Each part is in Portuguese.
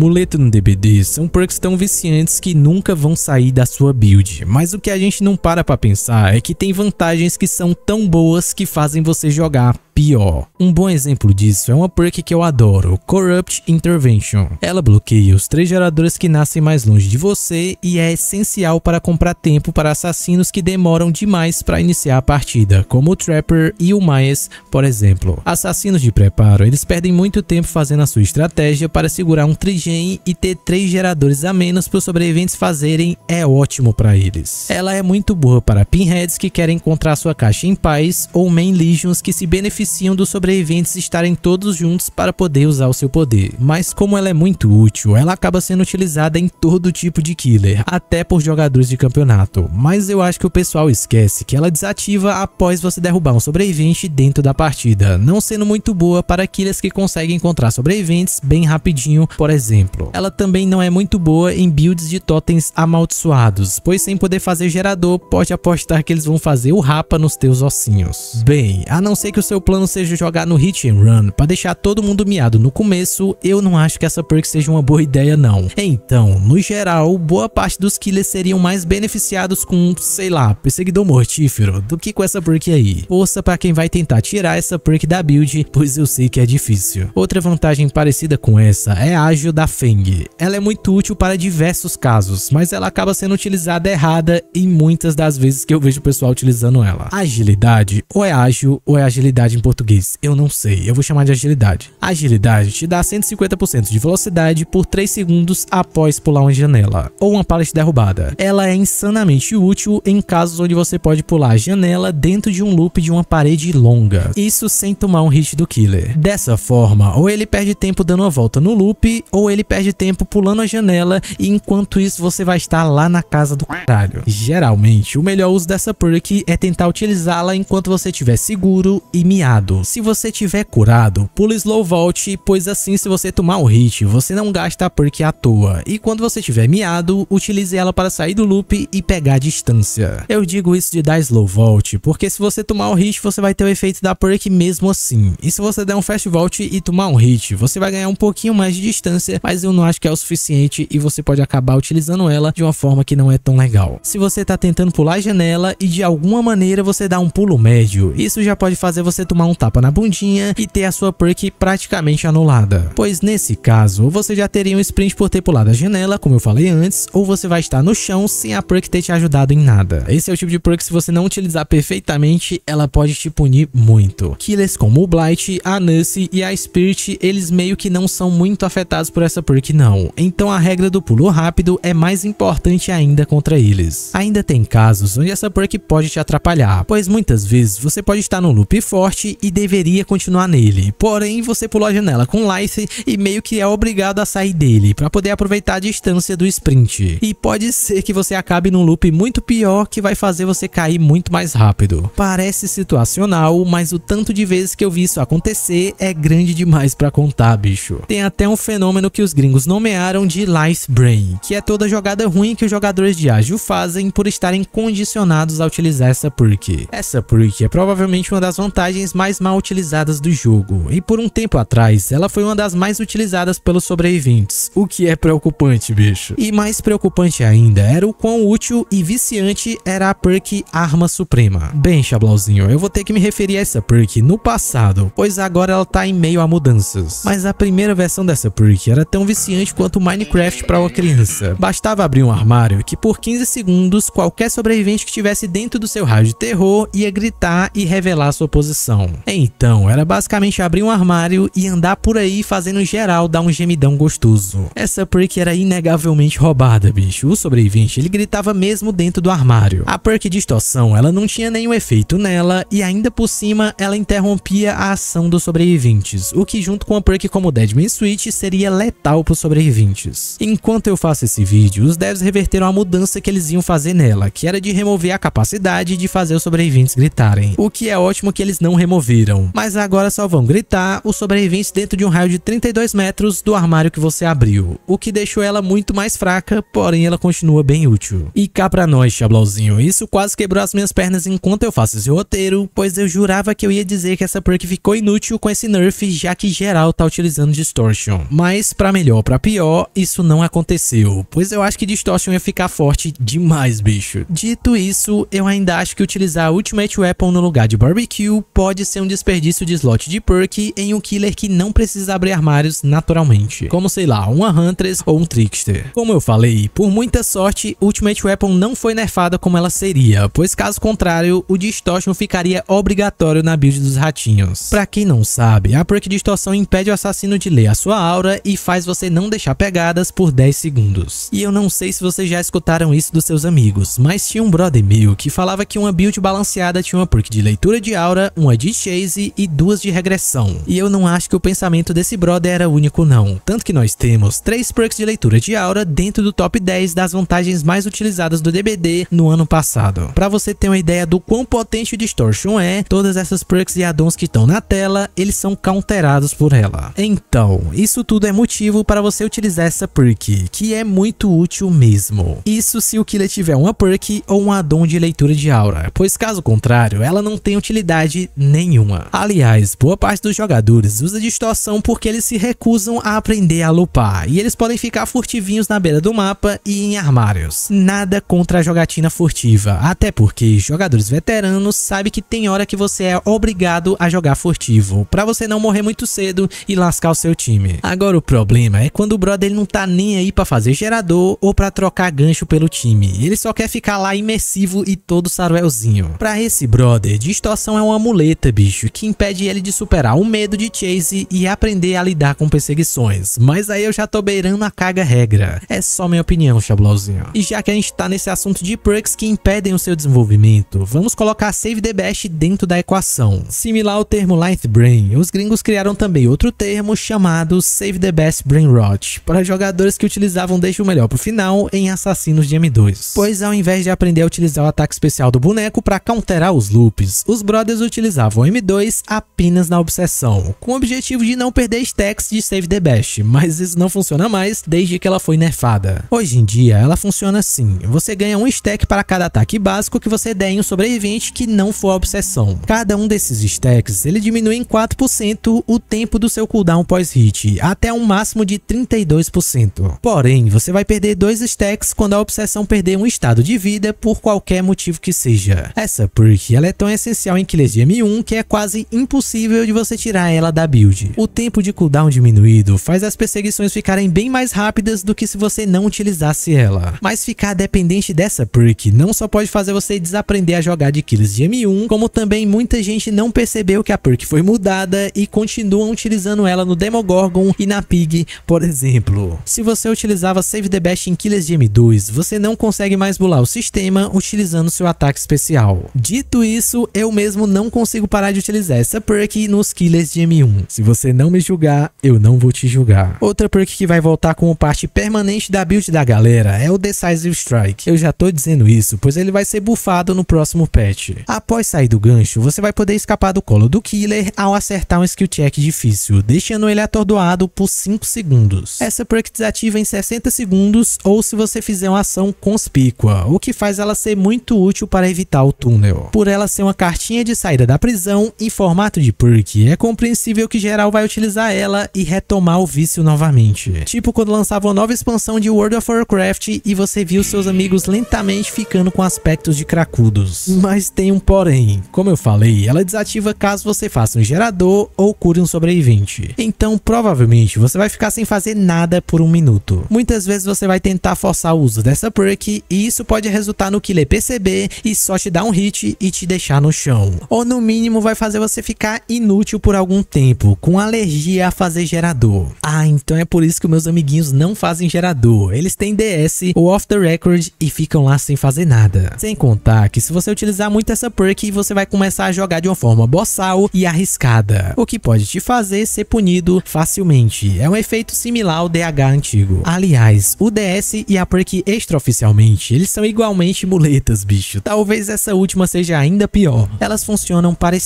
Muleto no DBD são perks tão viciantes que nunca vão sair da sua build, mas o que a gente não para pra pensar é que tem vantagens que são tão boas que fazem você jogar pior. Um bom exemplo disso é uma perk que eu adoro, Corrupt Intervention. Ela bloqueia os três geradores que nascem mais longe de você e é essencial para comprar tempo para assassinos que demoram demais para iniciar a partida, como o Trapper e o Myers, por exemplo. Assassinos de preparo, eles perdem muito tempo fazendo a sua estratégia para segurar um trigem e ter três geradores a menos para os sobreviventes fazerem é ótimo para eles. Ela é muito boa para pinheads que querem encontrar sua caixa em paz ou main legions que se beneficiam mereciam dos sobreviventes estarem todos juntos para poder usar o seu poder. Mas como ela é muito útil, ela acaba sendo utilizada em todo tipo de killer, até por jogadores de campeonato. Mas eu acho que o pessoal esquece que ela desativa após você derrubar um sobrevivente dentro da partida, não sendo muito boa para killers que conseguem encontrar sobreviventes bem rapidinho, por exemplo. Ela também não é muito boa em builds de totens amaldiçoados, pois sem poder fazer gerador, pode apostar que eles vão fazer o rapa nos teus ossinhos. Bem, a não ser que o seu plano seja jogar no hit and run para deixar todo mundo miado no começo, eu não acho que essa perk seja uma boa ideia não. Então, no geral, boa parte dos killers seriam mais beneficiados com, sei lá, perseguidor mortífero do que com essa perk aí. Força para quem vai tentar tirar essa perk da build, pois eu sei que é difícil. Outra vantagem parecida com essa é a ágil da Feng. Ela é muito útil para diversos casos, mas ela acaba sendo utilizada errada em muitas das vezes que eu vejo o pessoal utilizando ela. Agilidade ou é ágil ou é agilidade em português? Eu não sei, eu vou chamar de agilidade. agilidade te dá 150% de velocidade por 3 segundos após pular uma janela, ou uma pallet derrubada. Ela é insanamente útil em casos onde você pode pular a janela dentro de um loop de uma parede longa, isso sem tomar um hit do killer. Dessa forma, ou ele perde tempo dando uma volta no loop, ou ele perde tempo pulando a janela e enquanto isso você vai estar lá na casa do caralho. Geralmente, o melhor uso dessa perk é tentar utilizá-la enquanto você estiver seguro e miado curado. Se você tiver curado, pula slow vault, pois assim se você tomar o hit, você não gasta a perk à toa. E quando você tiver miado, utilize ela para sair do loop e pegar a distância. Eu digo isso de dar slow vault, porque se você tomar o hit, você vai ter o efeito da perk mesmo assim. E se você der um fast vault e tomar um hit, você vai ganhar um pouquinho mais de distância, mas eu não acho que é o suficiente e você pode acabar utilizando ela de uma forma que não é tão legal. Se você está tentando pular a janela e de alguma maneira você dá um pulo médio, isso já pode fazer você tomar tomar um tapa na bundinha e ter a sua perk praticamente anulada. Pois nesse caso, você já teria um sprint por ter pulado a janela, como eu falei antes, ou você vai estar no chão sem a perk ter te ajudado em nada. Esse é o tipo de perk que se você não utilizar perfeitamente, ela pode te punir muito. Killers como o Blight, a Nurse e a Spirit, eles meio que não são muito afetados por essa perk não, então a regra do pulo rápido é mais importante ainda contra eles. Ainda tem casos onde essa perk pode te atrapalhar, pois muitas vezes você pode estar num loop forte lice e deveria continuar nele. Porém, você pulou a janela com lice e meio que é obrigado a sair dele para poder aproveitar a distância do sprint. E pode ser que você acabe num loop muito pior que vai fazer você cair muito mais rápido. Parece situacional, mas o tanto de vezes que eu vi isso acontecer é grande demais para contar, bicho. Tem até um fenômeno que os gringos nomearam de lice brain, que é toda jogada ruim que os jogadores de ágil fazem por estarem condicionados a utilizar essa perk. Essa perk é provavelmente uma das vantagens mais mal utilizadas do jogo, e por um tempo atrás ela foi uma das mais utilizadas pelos sobreviventes, o que é preocupante, bicho. E mais preocupante ainda era o quão útil e viciante era a perk Arma Suprema. Bem, Chablauzinho, eu vou ter que me referir a essa perk no passado, pois agora ela tá em meio a mudanças. Mas a primeira versão dessa perk era tão viciante quanto Minecraft para uma criança. Bastava abrir um armário que por 15 segundos qualquer sobrevivente que estivesse dentro do seu raio de terror ia gritar e revelar sua posição. Então. então, era basicamente abrir um armário e andar por aí fazendo geral dar um gemidão gostoso. Essa perk era inegavelmente roubada, bicho. O sobrevivente, ele gritava mesmo dentro do armário. A perk distorção, ela não tinha nenhum efeito nela e ainda por cima ela interrompia a ação dos sobreviventes, o que junto com a perk como Deadman Switch seria letal para os sobreviventes. Enquanto eu faço esse vídeo, os devs reverteram a mudança que eles iam fazer nela, que era de remover a capacidade de fazer os sobreviventes gritarem, o que é ótimo que eles não removeram ouviram. Mas agora só vão gritar os sobreviventes dentro de um raio de 32 metros do armário que você abriu, o que deixou ela muito mais fraca, porém ela continua bem útil. E cá pra nós, Chablauzinho, isso quase quebrou as minhas pernas enquanto eu faço esse roteiro, pois eu jurava que eu ia dizer que essa perk ficou inútil com esse nerf, já que geral tá utilizando Distortion. Mas pra melhor ou pra pior, isso não aconteceu, pois eu acho que Distortion ia ficar forte demais, bicho. Dito isso, eu ainda acho que utilizar Ultimate Weapon no lugar de Barbecue pode pode ser um desperdício de slot de perk em um killer que não precisa abrir armários naturalmente, como sei lá, uma Huntress ou um Trickster. Como eu falei, por muita sorte, Ultimate Weapon não foi nerfada como ela seria, pois caso contrário, o Distortion ficaria obrigatório na build dos ratinhos. Pra quem não sabe, a perk Distorção impede o assassino de ler a sua aura e faz você não deixar pegadas por 10 segundos. E eu não sei se vocês já escutaram isso dos seus amigos, mas tinha um brother meu que falava que uma build balanceada tinha uma perk de leitura de aura, uma de de chase e duas de regressão. E eu não acho que o pensamento desse brother era único não, tanto que nós temos três perks de leitura de aura dentro do top 10 das vantagens mais utilizadas do DBD no ano passado. Para você ter uma ideia do quão potente o Distortion é, todas essas perks e addons que estão na tela, eles são counterados por ela. Então, isso tudo é motivo para você utilizar essa perk, que é muito útil mesmo. Isso se o killer tiver uma perk ou um addon de leitura de aura, pois caso contrário, ela não tem utilidade nem nenhuma. Aliás, boa parte dos jogadores usa distorção porque eles se recusam a aprender a lupar, e eles podem ficar furtivinhos na beira do mapa e em armários. Nada contra a jogatina furtiva, até porque jogadores veteranos sabem que tem hora que você é obrigado a jogar furtivo, para você não morrer muito cedo e lascar o seu time. Agora o problema é quando o brother não tá nem aí para fazer gerador ou para trocar gancho pelo time, ele só quer ficar lá imersivo e todo saruelzinho. Para esse brother, distorção é uma muleta bicho, que impede ele de superar o medo de Chase e aprender a lidar com perseguições. Mas aí eu já tô beirando a caga regra. É só minha opinião, Chablauzinho. E já que a gente tá nesse assunto de perks que impedem o seu desenvolvimento, vamos colocar Save the Best dentro da equação. Similar ao termo light Brain, os gringos criaram também outro termo chamado Save the Best Brain Rot, para jogadores que utilizavam Deixa o Melhor pro final em Assassinos de M2. Pois ao invés de aprender a utilizar o ataque especial do boneco para counterar os loops, os brothers utilizavam m 2 apenas na obsessão, com o objetivo de não perder stacks de Save the Best, mas isso não funciona mais desde que ela foi nerfada. Hoje em dia, ela funciona assim, você ganha um stack para cada ataque básico que você der em um sobrevivente que não for a obsessão. Cada um desses stacks, ele diminui em 4% o tempo do seu cooldown pós-hit, até um máximo de 32%. Porém, você vai perder dois stacks quando a obsessão perder um estado de vida por qualquer motivo que seja. Essa perk, ela é tão essencial em killers de M1 que é quase impossível de você tirar ela da build. O tempo de cooldown diminuído faz as perseguições ficarem bem mais rápidas do que se você não utilizasse ela. Mas ficar dependente dessa perk não só pode fazer você desaprender a jogar de kills de M1, como também muita gente não percebeu que a perk foi mudada e continuam utilizando ela no Demogorgon e na Pig, por exemplo. Se você utilizava Save the Best em kills de M2, você não consegue mais bular o sistema utilizando seu ataque especial. Dito isso, eu mesmo não consigo parar parar de utilizar essa perk nos killers de M1. Se você não me julgar, eu não vou te julgar. Outra perk que vai voltar como parte permanente da build da galera é o Decisive Strike. Eu já tô dizendo isso, pois ele vai ser bufado no próximo patch. Após sair do gancho, você vai poder escapar do colo do killer ao acertar um skill check difícil, deixando ele atordoado por 5 segundos. Essa perk desativa em 60 segundos ou se você fizer uma ação conspícua, o que faz ela ser muito útil para evitar o túnel. Por ela ser uma cartinha de saída da prisão, ação em formato de perk, é compreensível que geral vai utilizar ela e retomar o vício novamente. Tipo quando lançavam uma nova expansão de World of Warcraft e você viu seus amigos lentamente ficando com aspectos de cracudos. Mas tem um porém, como eu falei, ela desativa caso você faça um gerador ou cure um sobrevivente. Então provavelmente você vai ficar sem fazer nada por um minuto. Muitas vezes você vai tentar forçar o uso dessa perk e isso pode resultar no killer perceber e só te dar um hit e te deixar no chão. Ou no mínimo mínimo vai fazer você ficar inútil por algum tempo, com alergia a fazer gerador. Ah, então é por isso que meus amiguinhos não fazem gerador. Eles têm DS ou off the record e ficam lá sem fazer nada. Sem contar que se você utilizar muito essa perk, você vai começar a jogar de uma forma boçal e arriscada, o que pode te fazer ser punido facilmente. É um efeito similar ao DH antigo. Aliás, o DS e a perk extraoficialmente, eles são igualmente muletas, bicho. Talvez essa última seja ainda pior. Elas funcionam parecidas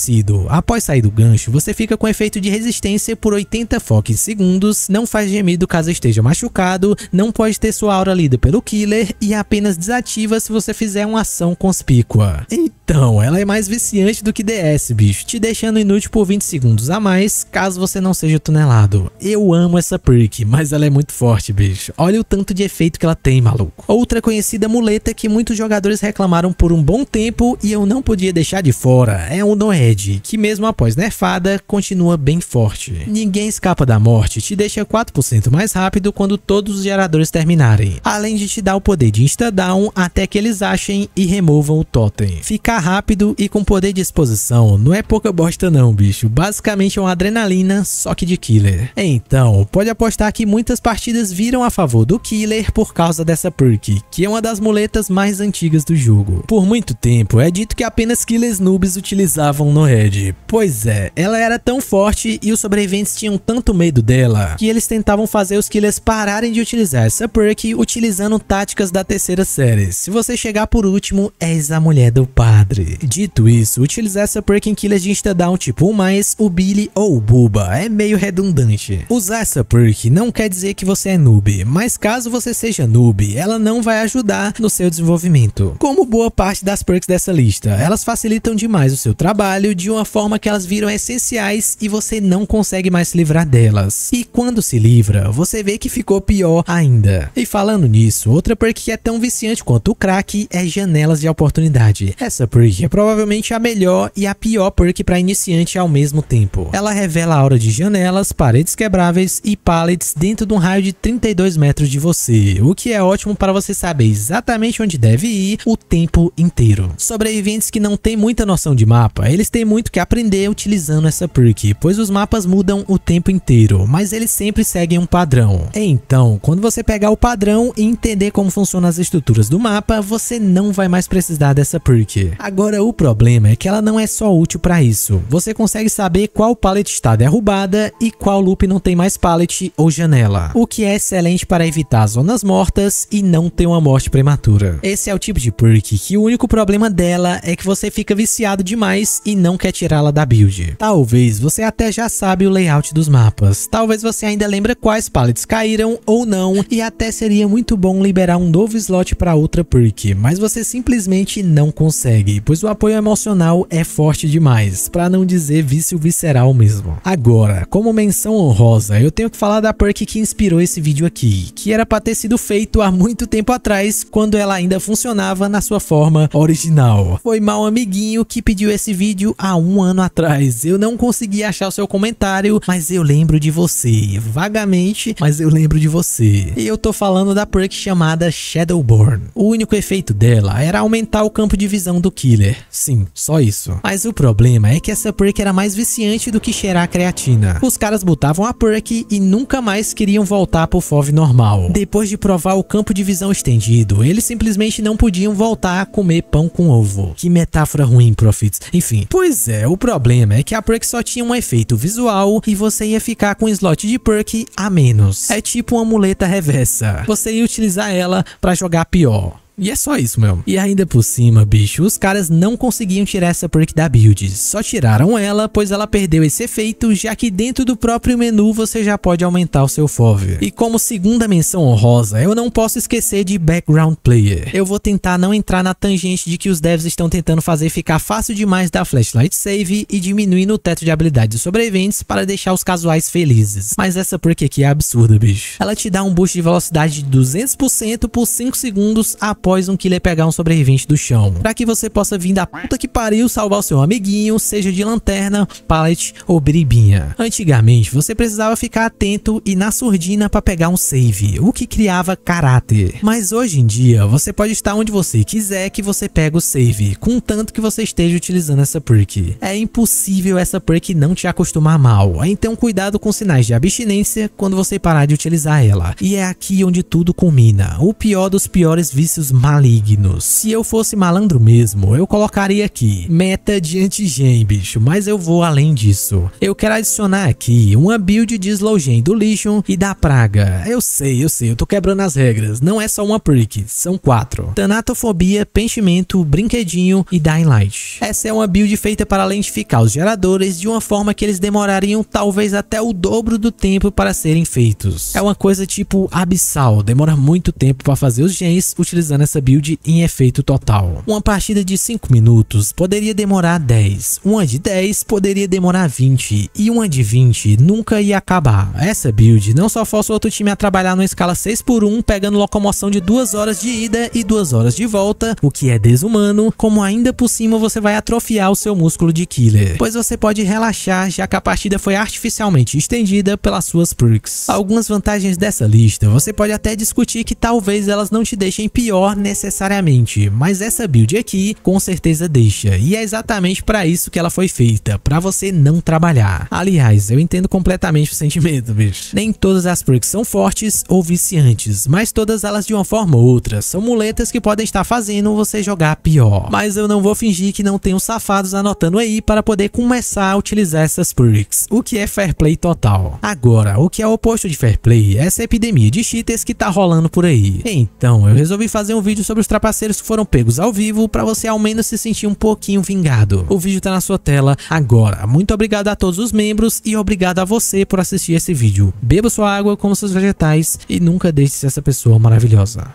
Após sair do gancho, você fica com efeito de resistência por 80 foques segundos, não faz gemido caso esteja machucado, não pode ter sua aura lida pelo killer e apenas desativa se você fizer uma ação conspícua. Então, ela é mais viciante do que DS, bicho, te deixando inútil por 20 segundos a mais caso você não seja tunelado. Eu amo essa perk, mas ela é muito forte, bicho. Olha o tanto de efeito que ela tem, maluco. Outra conhecida muleta que muitos jogadores reclamaram por um bom tempo e eu não podia deixar de fora é o Noé Ed, que mesmo após nerfada, continua bem forte. Ninguém escapa da morte te deixa 4% mais rápido quando todos os geradores terminarem, além de te dar o poder de insta-down até que eles achem e removam o totem. Ficar rápido e com poder de exposição não é pouca bosta não, bicho. Basicamente é uma adrenalina, só que de killer. Então, pode apostar que muitas partidas viram a favor do killer por causa dessa perk, que é uma das muletas mais antigas do jogo. Por muito tempo, é dito que apenas killers noobs utilizavam no Red. Pois é, ela era tão forte e os sobreviventes tinham tanto medo dela que eles tentavam fazer os killers pararem de utilizar essa perk utilizando táticas da terceira série. Se você chegar por último, és a mulher do padre. Dito isso, utilizar essa perk em killers de insta-down tipo o mais, o Billy ou o Buba é meio redundante. Usar essa perk não quer dizer que você é noob, mas caso você seja noob, ela não vai ajudar no seu desenvolvimento. Como boa parte das perks dessa lista, elas facilitam demais o seu trabalho trabalho de uma forma que elas viram essenciais e você não consegue mais se livrar delas. E quando se livra, você vê que ficou pior ainda. E falando nisso, outra perk que é tão viciante quanto o crack é janelas de oportunidade. Essa perk é provavelmente a melhor e a pior perk para iniciante ao mesmo tempo. Ela revela a aura de janelas, paredes quebráveis e pallets dentro de um raio de 32 metros de você, o que é ótimo para você saber exatamente onde deve ir o tempo inteiro. Sobreviventes que não têm muita noção de mapa, eles tem muito que aprender utilizando essa perk, pois os mapas mudam o tempo inteiro, mas eles sempre seguem um padrão. Então, quando você pegar o padrão e entender como funcionam as estruturas do mapa, você não vai mais precisar dessa perk. Agora, o problema é que ela não é só útil para isso. Você consegue saber qual pallet está derrubada e qual loop não tem mais pallet ou janela, o que é excelente para evitar zonas mortas e não ter uma morte prematura. Esse é o tipo de perk que o único problema dela é que você fica viciado demais e não quer tirá-la da build. Talvez você até já sabe o layout dos mapas, talvez você ainda lembra quais paletes caíram ou não, e até seria muito bom liberar um novo slot para outra perk, mas você simplesmente não consegue, pois o apoio emocional é forte demais, para não dizer vício visceral mesmo. Agora, como menção honrosa, eu tenho que falar da perk que inspirou esse vídeo aqui, que era para ter sido feito há muito tempo atrás, quando ela ainda funcionava na sua forma original. Foi mal amiguinho que pediu esse vídeo há um ano atrás. Eu não consegui achar o seu comentário, mas eu lembro de você. Vagamente, mas eu lembro de você. E eu tô falando da perk chamada Shadowborn. O único efeito dela era aumentar o campo de visão do killer. Sim, só isso. Mas o problema é que essa perk era mais viciante do que cheirar creatina. Os caras botavam a perk e nunca mais queriam voltar pro FOV normal. Depois de provar o campo de visão estendido, eles simplesmente não podiam voltar a comer pão com ovo. Que metáfora ruim, Profits. Enfim, por Pois é, o problema é que a perk só tinha um efeito visual e você ia ficar com um slot de perk a menos. É tipo uma muleta reversa. Você ia utilizar ela para jogar pior. E é só isso mesmo. E ainda por cima, bicho, os caras não conseguiam tirar essa perk da build. Só tiraram ela, pois ela perdeu esse efeito, já que dentro do próprio menu você já pode aumentar o seu FOV. E como segunda menção honrosa, eu não posso esquecer de Background Player. Eu vou tentar não entrar na tangente de que os devs estão tentando fazer ficar fácil demais da Flashlight Save e diminuir no teto de habilidades sobreviventes para deixar os casuais felizes. Mas essa perk aqui é absurda, bicho. Ela te dá um boost de velocidade de 200% por 5 segundos após Poison Killer pegar um sobrevivente do chão. Para que você possa vir da puta que pariu salvar o seu amiguinho, seja de lanterna, pallet ou bribinha. Antigamente, você precisava ficar atento e na surdina para pegar um save, o que criava caráter. Mas hoje em dia, você pode estar onde você quiser que você pega o save, contanto que você esteja utilizando essa perk. É impossível essa perk não te acostumar mal, então cuidado com sinais de abstinência quando você parar de utilizar ela. E é aqui onde tudo culmina, o pior dos piores vícios malignos. Se eu fosse malandro mesmo, eu colocaria aqui meta de antigen, bicho, mas eu vou além disso. Eu quero adicionar aqui uma build de slowgen do Legion e da Praga. Eu sei, eu sei, eu tô quebrando as regras. Não é só uma prick, são quatro. Tanatofobia, Pentimento, Brinquedinho e Dying Light. Essa é uma build feita para lentificar os geradores de uma forma que eles demorariam talvez até o dobro do tempo para serem feitos. É uma coisa tipo abissal, demora muito tempo para fazer os gens utilizando essa build em efeito total. Uma partida de 5 minutos poderia demorar 10, uma de 10 poderia demorar 20 e uma de 20 nunca ia acabar. Essa build não só força o outro time a trabalhar numa escala 6 por 1 pegando locomoção de 2 horas de ida e 2 horas de volta, o que é desumano, como ainda por cima você vai atrofiar o seu músculo de killer, pois você pode relaxar já que a partida foi artificialmente estendida pelas suas perks. Algumas vantagens dessa lista você pode até discutir que talvez elas não te deixem pior necessariamente, mas essa build aqui com certeza deixa, e é exatamente para isso que ela foi feita, para você não trabalhar. Aliás, eu entendo completamente o sentimento, bicho. Nem todas as perks são fortes ou viciantes, mas todas elas de uma forma ou outra são muletas que podem estar fazendo você jogar pior. Mas eu não vou fingir que não tenho safados anotando aí para poder começar a utilizar essas perks, o que é fair play total. Agora, o que é o oposto de fair play é essa epidemia de cheaters que tá rolando por aí. Então, eu resolvi fazer um vídeo sobre os trapaceiros que foram pegos ao vivo para você ao menos se sentir um pouquinho vingado. O vídeo tá na sua tela agora. Muito obrigado a todos os membros e obrigado a você por assistir esse vídeo. Beba sua água, coma seus vegetais e nunca deixe de ser essa pessoa maravilhosa.